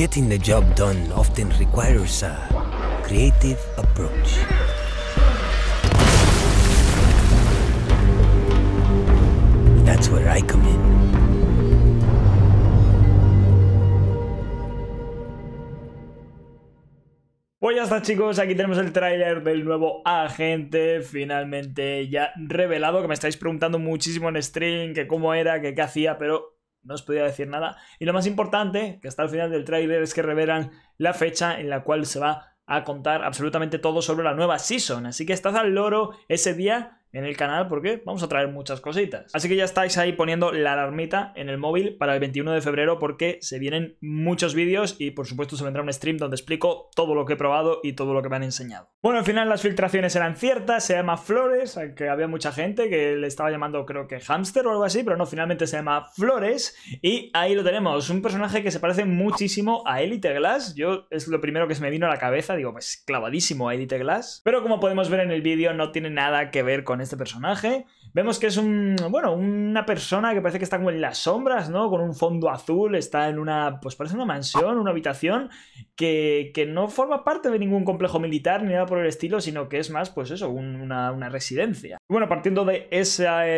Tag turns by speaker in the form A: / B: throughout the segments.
A: Getting the job done often requires a creative approach. That's where I come in. Pues ya está chicos, aquí tenemos el tráiler del nuevo agente, finalmente ya revelado, que me estáis preguntando muchísimo en stream, que cómo era, que qué hacía, pero no os podía decir nada. Y lo más importante, que hasta el final del tráiler, es que revelan la fecha en la cual se va a contar absolutamente todo sobre la nueva season. Así que estás al loro ese día en el canal porque vamos a traer muchas cositas. Así que ya estáis ahí poniendo la alarmita en el móvil para el 21 de febrero porque se vienen muchos vídeos y por supuesto se vendrá un stream donde explico todo lo que he probado y todo lo que me han enseñado. Bueno, al final las filtraciones eran ciertas, se llama Flores, aunque había mucha gente que le estaba llamando creo que Hamster o algo así, pero no, finalmente se llama Flores y ahí lo tenemos, un personaje que se parece muchísimo a Elite Glass, yo es lo primero que se me vino a la cabeza, digo pues clavadísimo a Elite Glass, pero como podemos ver en el vídeo no tiene nada que ver con este personaje. Vemos que es un, bueno, una persona que parece que está como en las sombras, ¿no? Con un fondo azul, está en una, pues parece una mansión, una habitación, que, no forma parte de ningún complejo militar ni nada por el estilo, sino que es más, pues eso, una, una, residencia. Bueno, partiendo de, eh,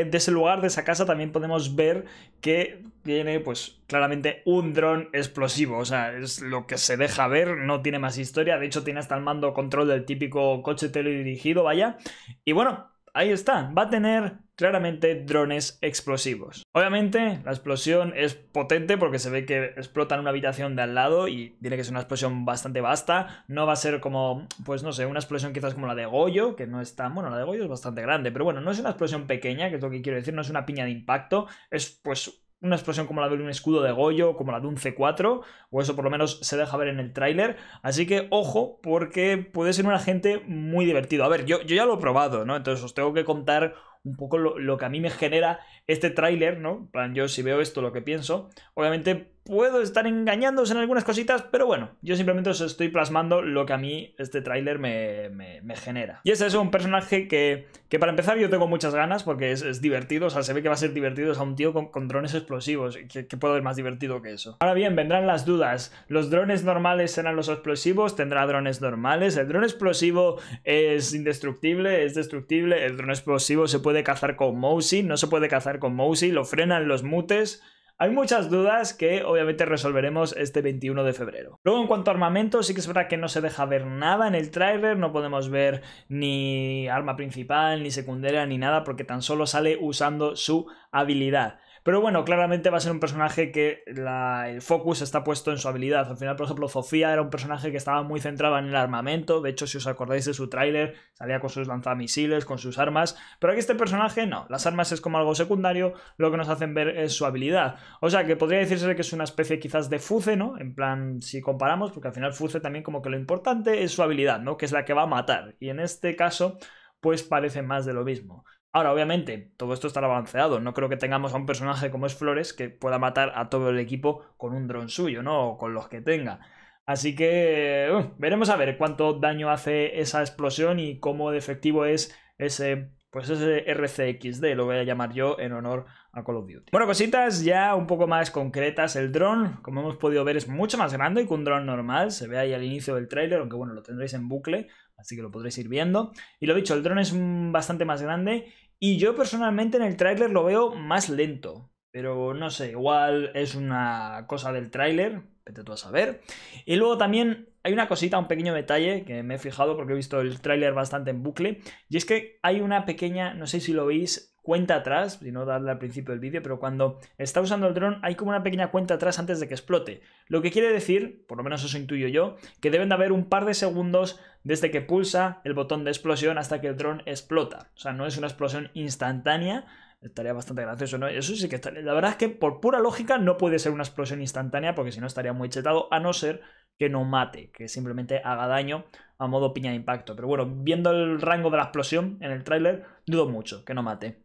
A: de ese lugar, de esa casa, también podemos ver que tiene, pues, claramente un dron explosivo. O sea, es lo que se deja ver, no tiene más historia. De hecho, tiene hasta el mando control del típico coche teledirigido, vaya. Y bueno, ahí está, va a tener claramente drones explosivos. Obviamente la explosión es potente porque se ve que explota en una habitación de al lado y tiene que ser una explosión bastante vasta, no va a ser como, pues no sé, una explosión quizás como la de Goyo, que no está... tan, bueno, la de Goyo es bastante grande, pero bueno, no es una explosión pequeña, que es lo que quiero decir, no es una piña de impacto, es pues una explosión como la de un escudo de Goyo, como la de un C4, o eso por lo menos se deja ver en el tráiler. Así que ojo, porque puede ser un agente muy divertido. A ver, yo, yo ya lo he probado, ¿no? Entonces os tengo que contar un poco lo, que a mí me genera este tráiler, ¿no? plan, yo si veo esto lo que pienso. Obviamente puedo estar engañándoos en algunas cositas, pero bueno, yo simplemente os estoy plasmando lo que a mí este tráiler me, genera. Y ese es un personaje que, que para empezar yo tengo muchas ganas porque es, divertido, o sea, se ve que va a ser divertido, a un tío con, drones explosivos, qué que puede haber más divertido que eso. Ahora bien, vendrán las dudas, los drones normales serán los explosivos, tendrá drones normales, el drone explosivo es indestructible, es destructible, el drone explosivo se puede cazar con Mousy, no se puede cazar con Mousy, lo frenan los mutes. Hay muchas dudas que obviamente resolveremos este 21 de febrero. Luego en cuanto a armamento, sí que es verdad que no se deja ver nada en el trailer, no podemos ver ni arma principal, ni secundaria, ni nada, porque tan solo sale usando su habilidad. Pero bueno, claramente va a ser un personaje que el focus está puesto en su habilidad. Al final, por ejemplo, Sofía era un personaje que estaba muy centrado en el armamento. De hecho, si os acordáis de su tráiler, salía con sus lanzamisiles, con sus armas. Pero aquí este personaje no. Las armas es como algo secundario. Lo que nos hacen ver es su habilidad. O sea, que podría decirse que es una especie quizás de Fuce, ¿no? En plan, si comparamos, porque al final Fuce también como que lo importante es su habilidad, ¿no? Que es la que va a matar. Y en este caso pues parece más de lo mismo. Ahora, obviamente, todo esto está balanceado. No creo que tengamos a un personaje como es Flores que pueda matar a todo el equipo con un dron suyo, ¿no? O con los que tenga. Así que uh, veremos a ver cuánto daño hace esa explosión y cómo de efectivo es ese pues ese RCXD lo voy a llamar yo en honor a Call of Duty. Bueno, cositas ya un poco más concretas. El dron, como hemos podido ver, es mucho más grande que un dron normal. Se ve ahí al inicio del tráiler, aunque bueno, lo tendréis en bucle, así que lo podréis ir viendo. Y lo dicho, el dron es bastante más grande y yo personalmente en el tráiler lo veo más lento. Pero no sé, igual es una cosa del tráiler, vete tú a saber. Y luego también hay una cosita, un pequeño detalle que me he fijado porque he visto el tráiler bastante en bucle. Y es que hay una pequeña, no sé si lo veis, cuenta atrás, si no darle al principio del vídeo, pero cuando está usando el dron hay como una pequeña cuenta atrás antes de que explote. Lo que quiere decir, por lo menos eso intuyo yo, que deben de haber un par de segundos desde que pulsa el botón de explosión hasta que el dron explota. O sea, no es una explosión instantánea, estaría bastante gracioso, ¿no? Eso sí que La verdad es que por pura lógica no puede ser una explosión instantánea porque si no estaría muy chetado, a no ser que no mate, que simplemente haga daño a modo piña de impacto. Pero bueno, viendo el rango de la explosión en el tráiler, dudo mucho que no mate.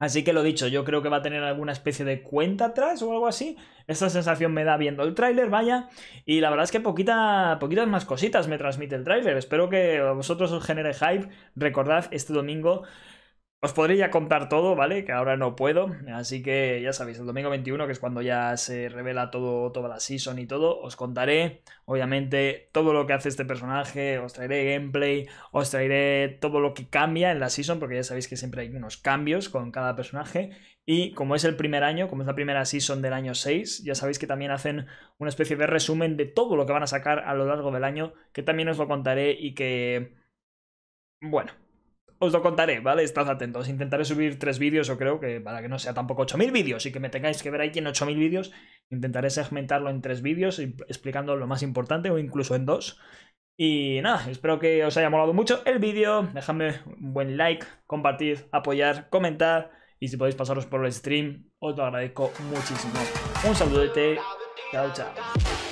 A: Así que lo dicho, yo creo que va a tener alguna especie de cuenta atrás o algo así. Esta sensación me da viendo el tráiler, vaya. Y la verdad es que poquita, poquitas más cositas me transmite el tráiler. Espero que a vosotros os genere hype. Recordad, este domingo os podría contar todo, ¿vale? Que ahora no puedo. Así que ya sabéis, el domingo 21, que es cuando ya se revela todo, toda la season y todo, os contaré, obviamente, todo lo que hace este personaje. Os traeré gameplay, os traeré todo lo que cambia en la season, porque ya sabéis que siempre hay unos cambios con cada personaje. Y como es el primer año, como es la primera season del año 6, ya sabéis que también hacen una especie de resumen de todo lo que van a sacar a lo largo del año, que también os lo contaré y que... Bueno, os lo contaré, ¿vale? Estad atentos. Intentaré subir tres vídeos, o creo que para que no sea tampoco 8.000 vídeos y que me tengáis que ver ahí en 8.000 vídeos. Intentaré segmentarlo en tres vídeos, explicando lo más importante o incluso en dos. Y nada, espero que os haya molado mucho el vídeo. Dejadme un buen like, compartir, apoyar, comentar. Y si podéis pasaros por el stream, os lo agradezco muchísimo. Un saludete. Chao, chao.